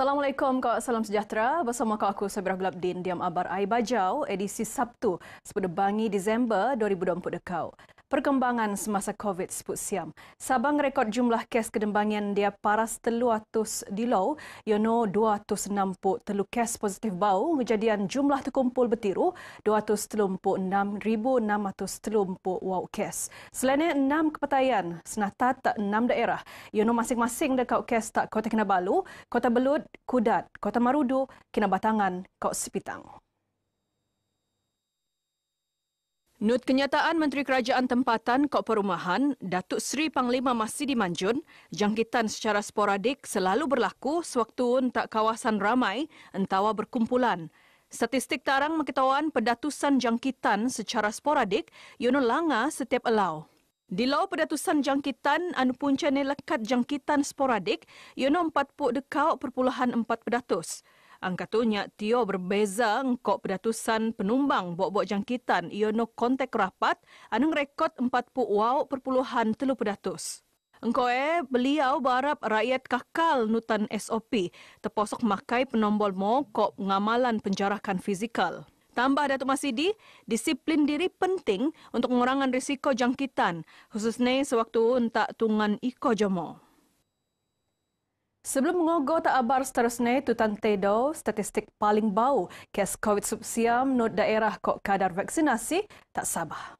Assalamualaikum, kawan salam sejahtera. Bersama kau aku, Sabirah Gulabdin, Diam Abar Air Bajau, edisi Sabtu, 10 Bangi Disember 2020 dekau perkembangan semasa COVID sebut siam. Sabang rekod jumlah kes kedembangan dia paras telu atus di low, yono dua atus telu kes positif bau, kejadian jumlah terkumpul betiru, dua telu empuk enam telu empuk wau kes. Selainnya enam kepatayan, senatat tak enam daerah, yono masing-masing dekat kes tak kota Kinabalu, kota Belud, Kudat, kota Marudu, Kinabatangan, kota Sipitang. Nut kenyataan Menteri Kerajaan Tempatan Kok Perumahan, Datuk Seri Panglima Masih Dimanjun, jangkitan secara sporadik selalu berlaku sewaktu entak kawasan ramai entawa berkumpulan. Statistik tarang mengetahuan pedatusan jangkitan secara sporadik yono langa setiap elau. Di law pedatusan jangkitan anu punca lekat jangkitan sporadik empat 40 dekau perpuluhan empat pedatus. Angkatunya, Tio berbeza engkau pedatusan penumbang bok-bok jangkitan ia no kontak rapat anung rekod 40 wau perpuluhan telu pedatus. Engkau eh, beliau berharap rakyat kakal nutan SOP terposok makai penombol mokok ngamalan penjarakan fizikal. Tambah Datuk Masidi, disiplin diri penting untuk mengurangkan risiko jangkitan, khususnya sewaktu entak tungan iko jomo. Sebelum mengogo tak abar seterusnya, Tutan Tedo, statistik paling bau kes COVID-19 menurut daerah kok kadar vaksinasi tak sabah.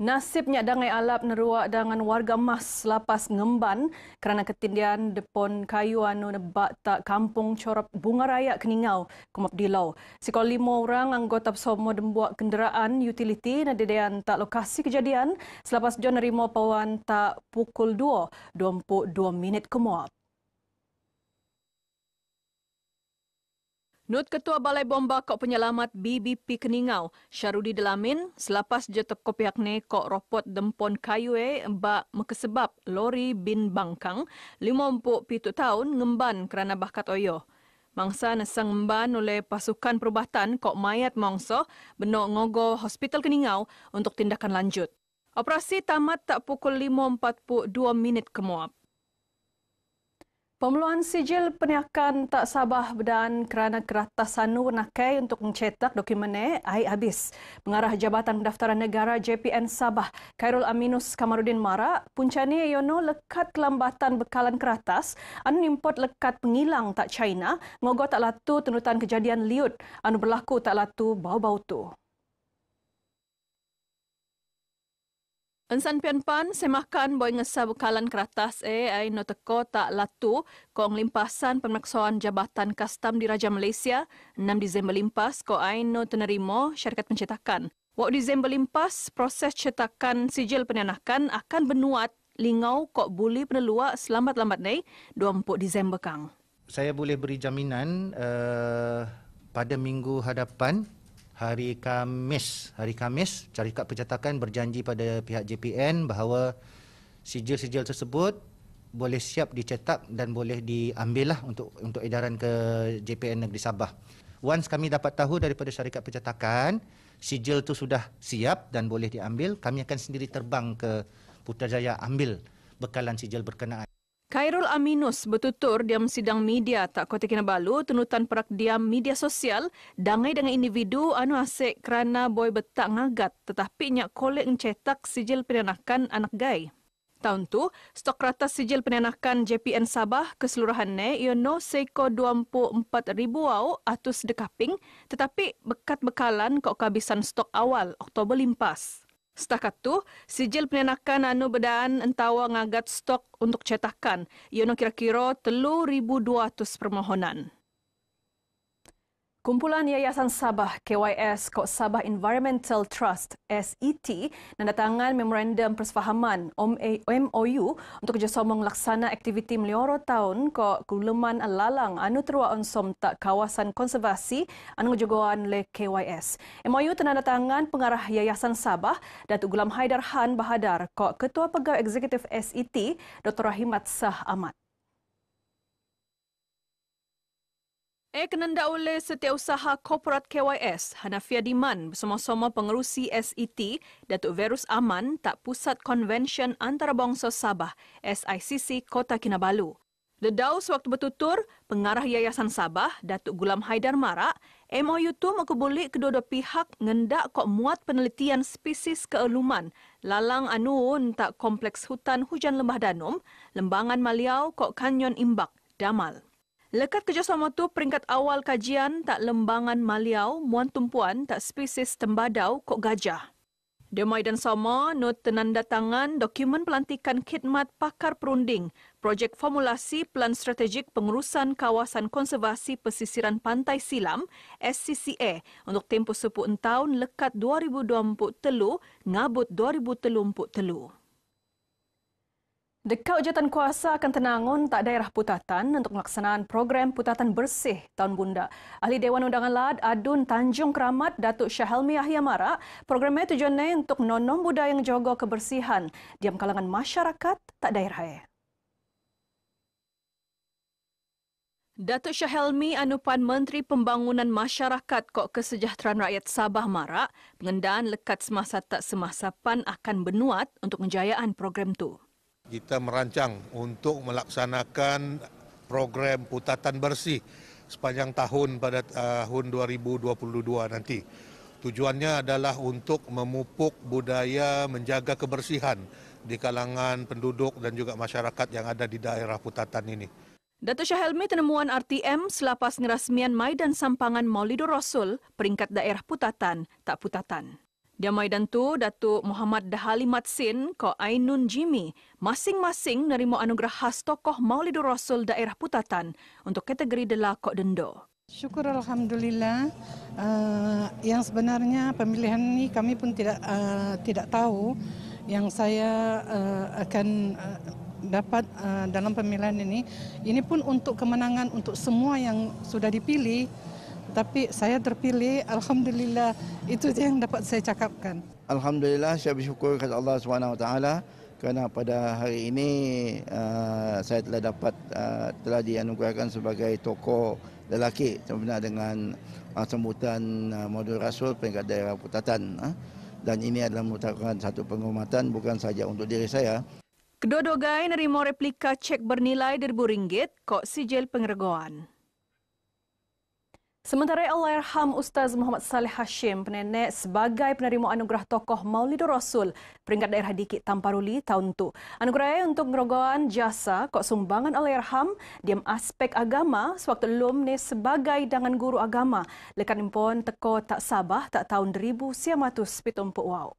Nasibnya Nyak Dangai Alap neruak dengan warga mas lapas ngemban kerana ketindian depon kayu anu nebak tak kampung corop bunga raya keningau kumap di law. Sekolah lima orang anggota semua dembuak kenderaan utiliti nadidean tak lokasi kejadian selepas John nerima pawan tak pukul dua, dua minit kemuap. Nut Ketua Balai Bomba Kok Penyelamat BBP Keningau, Syarudi Delamin, selepas jatuh kopiak kok ropot dempon kayu eh mbak mekesebab lori bin bangkang, lima empuk pitu tahun ngemban kerana bakat oyo. Mangsa nesang ngemban oleh pasukan perubatan kok mayat mangsa benok ngogo hospital Keningau untuk tindakan lanjut. Operasi tamat tak pukul lima empat dua minit kemuap. Pemeluhan sijil peniakan tak sabah dan kerana kertas sanu nakai untuk mencetak dokumen e, air habis. Pengarah Jabatan Pendaftaran Negara JPN Sabah, Khairul Aminus Kamarudin Mara, puncani Yono lekat kelambatan bekalan kertas, anu import lekat pengilang tak China, ngogo tak latu tuntutan kejadian liut, anu berlaku tak latu bau-bau tu. Ensan pian pan semakan boi ngesa bekalan keratas e ai no teko tak latu kong limpasan pemaksaan jabatan kastam di Raja Malaysia 6 Disember limpas ko ai no tenerimo syarikat pencetakan. Wok Disember limpas proses cetakan sijil penyanakan akan benuat lingau kok boleh peneluwa selamat lambat nei 20 Disember kang. Saya boleh beri jaminan uh, pada minggu hadapan hari Kamis, hari Kamis, syarikat percetakan berjanji pada pihak JPN bahawa sijil-sijil tersebut boleh siap dicetak dan boleh diambil lah untuk untuk edaran ke JPN Negeri Sabah. Once kami dapat tahu daripada syarikat percetakan sijil tu sudah siap dan boleh diambil, kami akan sendiri terbang ke Putrajaya ambil bekalan sijil berkenaan. Khairul Aminus bertutur di sidang media tak kota Kinabalu tuntutan perak diam media sosial dangai dengan individu anu asik kerana boy betak ngagat tetapi nyak kolek mencetak sijil penanakan anak gay. Tahun tu, stok rata sijil penanakan JPN Sabah keseluruhan ne ia no seko 24,000 wau atus dekaping tetapi bekat bekalan kok kehabisan stok awal Oktober limpas. Setakat tu, sijil penenakan anu bedaan entawa ngagat stok untuk cetakan. Ia kira-kira 3,200 permohonan. Kumpulan Yayasan Sabah KYS Kot Sabah Environmental Trust SET menandatangani memorandum persefahaman MOU untuk kerjasama melaksana aktiviti melioro tahun ko kuleman alalang anu terua onsom tak kawasan konservasi anu jugoan le KYS. MOU tenandatangan pengarah Yayasan Sabah Datuk Gulam Haidar Han Bahadar ko Ketua Pegawai Eksekutif SET Dr. Rahimat Sah Ahmad. Ek eh, nenda oleh Setiausaha Korporat KYS, Hanafia Diman bersama-sama pengerusi SET, Datuk Verus Aman tak pusat konvensyen antarabangsa Sabah, SICC Kota Kinabalu. Dedau sewaktu bertutur, pengarah Yayasan Sabah, Datuk Gulam Haidar Marak, MOU itu mengkubulik kedua-dua pihak ngendak kok muat penelitian spesies keeluman, lalang anu tak kompleks hutan hujan lembah danum, lembangan maliau kok kanyon imbak, damal. Lekat kerjasama tu peringkat awal kajian tak lembangan maliau muan tumpuan tak spesies tembadau kok gajah. Demai dan sama not tenanda tangan dokumen pelantikan khidmat pakar perunding projek formulasi pelan strategik pengurusan kawasan konservasi pesisiran pantai silam SCCA untuk tempoh sepuluh tahun lekat 2020 telu ngabut 2030 telu. Dekat jawatan kuasa akan tenangun tak daerah putatan untuk melaksanaan program putatan bersih tahun bunda. Ahli Dewan Undangan lad Adun Tanjung Keramat Datuk Syahelmi Yahya Mara, program ini tujuannya untuk nonom budaya yang jaga kebersihan diam kalangan masyarakat tak daerah. Datuk Syahelmi Anupan Menteri Pembangunan Masyarakat Kok Kesejahteraan Rakyat Sabah Marak, pengendahan lekat semasa tak semasa pan akan benuat untuk penjayaan program tu kita merancang untuk melaksanakan program putatan bersih sepanjang tahun pada eh, tahun 2022 nanti. Tujuannya adalah untuk memupuk budaya menjaga kebersihan di kalangan penduduk dan juga masyarakat yang ada di daerah putatan ini. Dato' Syahelmi penemuan RTM selepas ngerasmian Maidan Sampangan Maulidur Rasul peringkat daerah putatan, tak putatan. Damai Tu Datuk Muhammad Dahali Matsin, Ko Ainun Jimmy, masing-masing nerima anugerah khas tokoh Maulidur Rasul daerah Putatan untuk kategori Dela Kok Dendo. Syukur Alhamdulillah, uh, yang sebenarnya pemilihan ini kami pun tidak uh, tidak tahu yang saya uh, akan uh, dapat uh, dalam pemilihan ini. Ini pun untuk kemenangan untuk semua yang sudah dipilih tapi saya terpilih alhamdulillah itu yang dapat saya cakapkan alhamdulillah saya bersyukur kepada Allah SWT kerana pada hari ini uh, saya telah dapat uh, telah dianugerahkan sebagai tokoh lelaki sebenarnya dengan uh, sambutan uh, modul rasul peringkat daerah putatan uh. dan ini adalah merupakan satu penghormatan bukan saja untuk diri saya Kedua-dua gai replika cek bernilai rm ringgit, kok sijil pengergoan. Sementara Allahyarham Ustaz Muhammad Saleh Hashim, penenek sebagai penerima anugerah tokoh Maulidur Rasul peringkat daerah Dikit Tamparuli tahun tu. Anugerah untuk ngerogoan jasa kok sumbangan Allahyarham diam aspek agama sewaktu lum sebagai dangan guru agama lekan impon teko tak sabah tak tahun 1000 siamatus pitompok wau.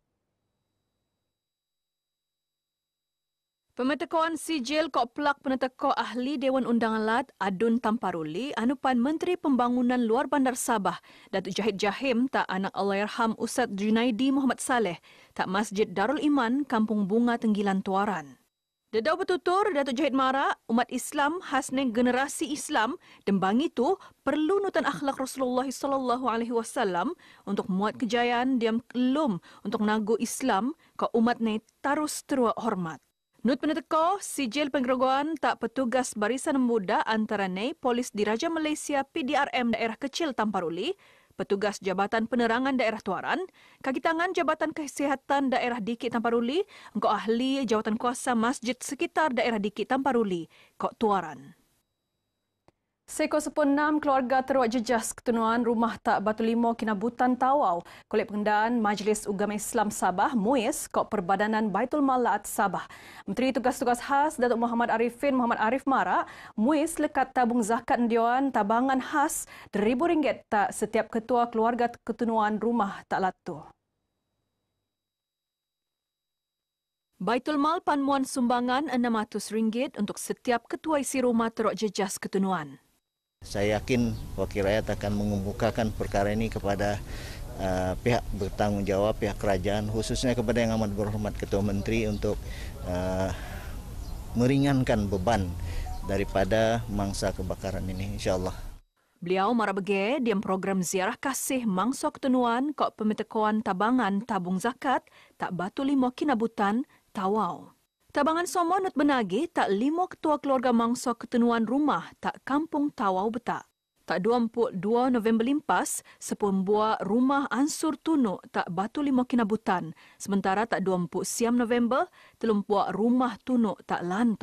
Pemetekuan sijil kok pelak penetekuan ahli Dewan Undangan Lat Adun Tamparuli anupan Menteri Pembangunan Luar Bandar Sabah Datuk Jahid Jahim tak anak Allahyarham Ustaz Junaidi Muhammad Saleh tak Masjid Darul Iman Kampung Bunga Tenggilan Tuaran. Dedau bertutur Datuk Jahid Mara umat Islam hasne generasi Islam dembang itu perlu nutan akhlak Rasulullah sallallahu alaihi wasallam untuk muat kejayaan diam lum untuk nago Islam ke umat ne tarus teruak hormat. Nut Peneteko, sijil pengeroguan tak petugas barisan muda antara ne polis Raja Malaysia PDRM daerah kecil Tamparuli, petugas Jabatan Penerangan Daerah Tuaran, kaki tangan Jabatan Kesihatan Daerah Dikit Tamparuli, engkau ahli jawatan kuasa masjid sekitar daerah Dikit Tamparuli, Kok Tuaran. Seekor enam keluarga teruk jejas ketenuan rumah tak Batu Limau Kinabutan Tawau. Kulit pengendaan Majlis Ugama Islam Sabah, MUIS, Kop Perbadanan Baitul Malat Sabah. Menteri Tugas-Tugas Khas Datuk Muhammad Arifin Muhammad Arif mara MUIS lekat tabung zakat ndioan tabangan khas rm ringgit tak setiap ketua keluarga ketenuan rumah tak latu. Baitul Mal panmuan sumbangan RM600 untuk setiap ketua isi rumah teruk jejas ketenuan. Saya yakin wakil rakyat akan mengemukakan perkara ini kepada uh, pihak bertanggung jawab, pihak kerajaan, khususnya kepada yang amat berhormat Ketua Menteri untuk uh, meringankan beban daripada mangsa kebakaran ini, insyaAllah. Beliau Marabege diam program ziarah kasih mangsa ketenuan kau pemetekuan tabangan tabung zakat tak batu limo kinabutan tawau. Tabangan Somo Nut Benage tak lima ketua keluarga mangsa ketenuan rumah tak kampung Tawau Betak. Tak 22 November limpas, sepun buah rumah ansur tunuk tak batu lima kinabutan. Sementara tak 20 siam November, telum buah rumah tunuk tak lan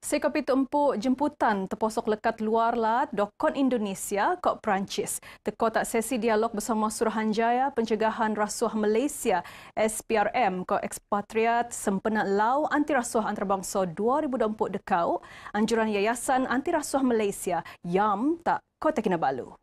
Sekopi tempuk jemputan terposok lekat luar lat dokon Indonesia kok Perancis. Teko tak sesi dialog bersama Suruhanjaya Pencegahan Rasuah Malaysia SPRM kok ekspatriat sempena lau anti rasuah antarabangsa 2024 dekau anjuran yayasan anti rasuah Malaysia YAM tak kota Kinabalu. balu.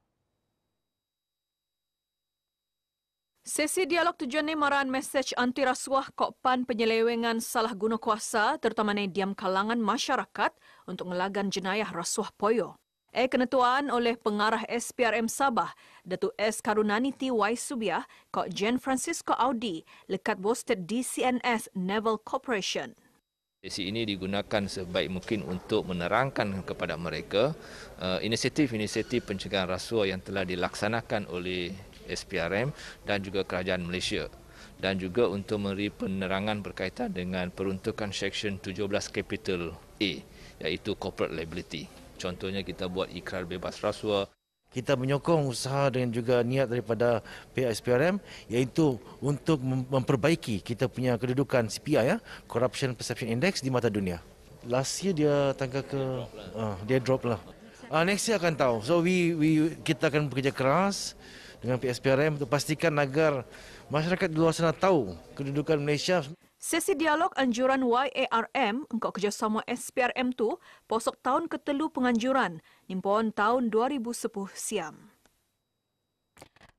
Sesi dialog tujuan ini maran mesej anti rasuah kopan penyelewengan salah guna kuasa terutama ini diam kalangan masyarakat untuk ngelagan jenayah rasuah poyo. E eh, kenetuan oleh pengarah SPRM Sabah, Datuk S. Karunani T. Y. Subiah, Kok Jen Francisco Audi, lekat bosted DCNS Naval Corporation. Sesi ini digunakan sebaik mungkin untuk menerangkan kepada mereka uh, inisiatif-inisiatif pencegahan rasuah yang telah dilaksanakan oleh SPRM dan juga kerajaan Malaysia dan juga untuk memberi penerangan berkaitan dengan peruntukan Section 17 Capital A iaitu Corporate Liability. Contohnya kita buat ikrar bebas rasuah. Kita menyokong usaha dengan juga niat daripada pihak SPRM iaitu untuk memperbaiki kita punya kedudukan CPI, ya, Corruption Perception Index di mata dunia. Last year dia tangga ke, dia drop lah. Uh, dia drop lah. Uh, next year akan tahu. So we, we kita akan bekerja keras dengan PSPRM untuk pastikan agar masyarakat di luar sana tahu kedudukan Malaysia. Sesi dialog anjuran YARM engkau kerjasama SPRM tu posok tahun ketelu penganjuran nimpon tahun 2010 siam.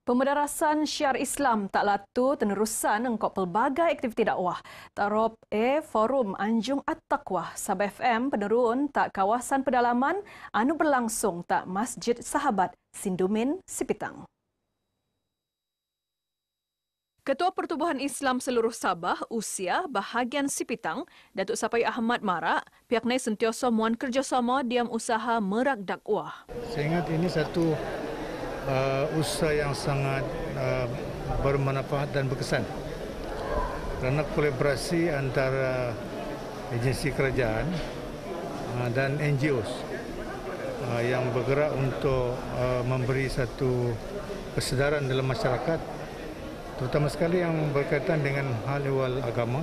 Pemedarasan syiar Islam tak latu penerusan engkau pelbagai aktiviti dakwah. Tarop E Forum Anjung At-Taqwa Sabah FM penerun tak kawasan pedalaman anu berlangsung tak Masjid Sahabat Sindumin Sipitang. Ketua Pertubuhan Islam Seluruh Sabah, Usia, Bahagian Sipitang, Datuk Sapai Ahmad Marak, pihaknya sentiasa muan kerjasama diam usaha merak dakwah. Saya ingat ini satu uh, usaha yang sangat uh, bermanfaat dan berkesan. Kerana kolaborasi antara agensi kerajaan uh, dan NGOs uh, yang bergerak untuk uh, memberi satu kesedaran dalam masyarakat terutama sekali yang berkaitan dengan hal ehwal agama.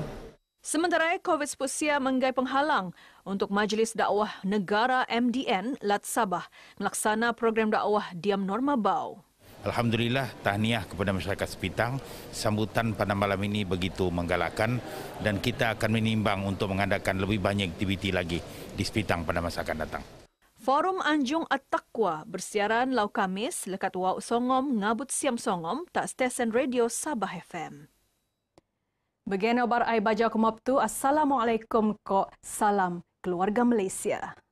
Sementara COVID-19 menggai penghalang untuk Majlis Dakwah Negara MDN Lat Sabah melaksana program dakwah Diam Norma Bau. Alhamdulillah tahniah kepada masyarakat Sepitang. Sambutan pada malam ini begitu menggalakkan dan kita akan menimbang untuk mengadakan lebih banyak aktiviti lagi di Sepitang pada masa akan datang. Forum Anjung At-Taqwa bersiaran lau Kamis lekat Wau Songom Ngabut Siam Songom tak stesen radio Sabah FM. Begini obar ai baja kemop tu. Assalamualaikum kok. Salam keluarga Malaysia.